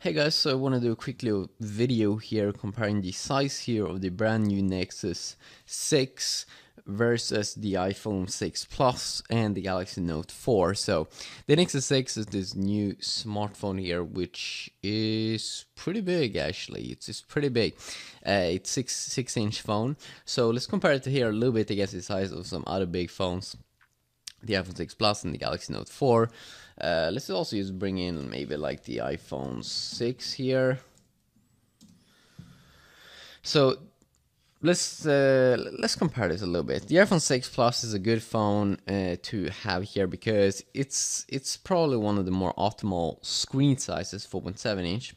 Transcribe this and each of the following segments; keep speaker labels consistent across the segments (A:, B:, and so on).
A: Hey guys, so I want to do a quick little video here comparing the size here of the brand new Nexus 6 versus the iPhone 6 Plus and the Galaxy Note 4. So the Nexus 6 is this new smartphone here, which is pretty big actually. It's, it's pretty big. Uh, it's six six inch phone. So let's compare it to here a little bit against the size of some other big phones the iPhone 6 Plus and the Galaxy Note 4. Uh, let's also just bring in maybe like the iPhone 6 here. So let's uh, let's compare this a little bit. The iPhone 6 Plus is a good phone uh, to have here because it's it's probably one of the more optimal screen sizes, 4.7 inch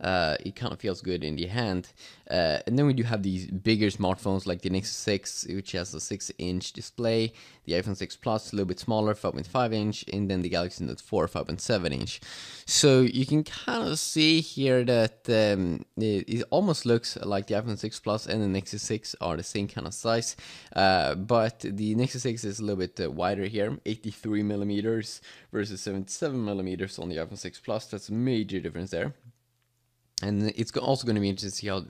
A: uh, it kind of feels good in the hand. Uh, and then we do have these bigger smartphones like the Nexus 6, which has a 6 inch display, the iPhone 6 Plus, a little bit smaller, 5.5 inch, and then the Galaxy Note 4, 5.7 inch. So you can kind of see here that um, it, it, almost looks like the iPhone 6 Plus and the Nexus 6 are the same kind of size, uh, but the Nexus 6 is a little bit uh, wider here, 83 millimeters versus 77 millimeters on the iPhone 6 Plus. That's a major difference there and it's also going to be interesting to see how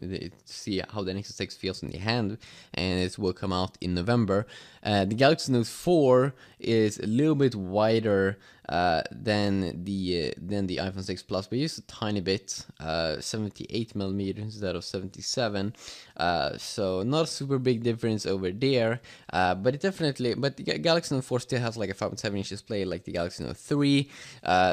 A: see how the Nexus 6 feels in the hand, and it will come out in November. Uh, the Galaxy Note 4 is a little bit wider uh, than the uh, than the iPhone 6 Plus, but just a tiny bit, uh, 78 millimeters instead of 77. Uh, so not a super big difference over there, uh, but it definitely. But the Galaxy Note 4 still has like a 5.7 inch display like the Galaxy Note 3.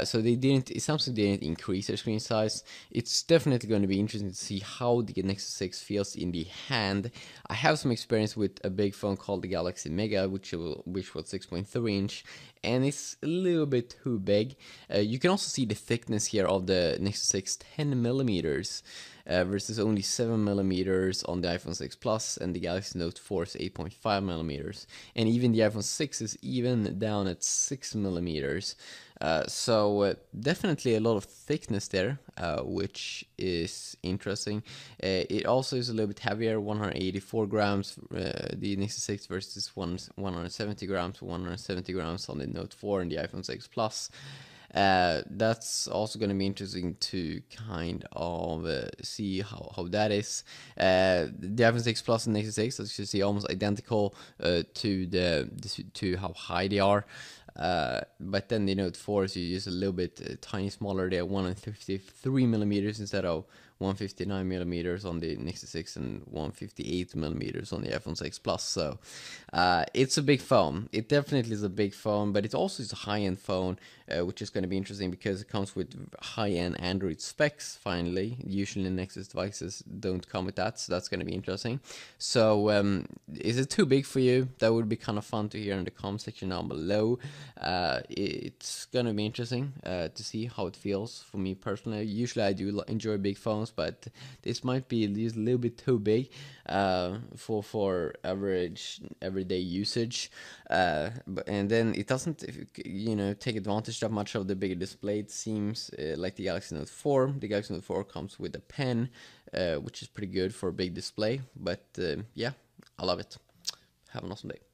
A: so they didn't. Samsung didn't increase their screen size. It's definitely definitely going to be interesting to see how the Nexus 6 feels in the hand. I have some experience with a big phone called the Galaxy Mega, which will, which was 6.3 inch, and it's a little bit too big. Uh, you can also see the thickness here of the Nexus 6 10 millimeters uh, versus only 7 millimeters on the iPhone 6 Plus, and the Galaxy Note 4 is 8.5 millimeters, and even the iPhone 6 is even down at 6 millimeters. Uh, so uh, definitely a lot of thickness there, uh, which is interesting. Uh, it also is a little bit heavier, 184 grams, uh, the Nexus 6 versus one, 170 grams, 170 grams on the Note 4 and the iPhone 6 Plus. that's also going to be interesting to kind of see how, how that is. the iPhone 6 Plus and Nexus 6, as you see, almost identical to the, to how high they are. Uh, but then the Note 4 is just a little bit uh, tiny smaller. They are 153 millimeters instead of 159 millimeters on the Nexus 6 and 158 millimeters on the iPhone 6 Plus. So uh, it's a big phone. It definitely is a big phone, but it also is a high-end phone, uh, which is going to be interesting because it comes with high-end Android specs. Finally, usually Nexus devices don't come with that, so that's going to be interesting. So um, is it too big for you? That would be kind of fun to hear in the comment section down below. Uh, it's going to be interesting uh, to see how it feels for me personally. Usually, I do enjoy big phones else, but this might be just a little bit too big uh, for for average everyday usage. Uh, and then it doesn't, you know, take advantage that much of the bigger display. It seems uh, like the Galaxy Note 4. The Galaxy Note 4 comes with a pen, uh, which is pretty good for a big display. But uh, yeah, I love it. Have an awesome day.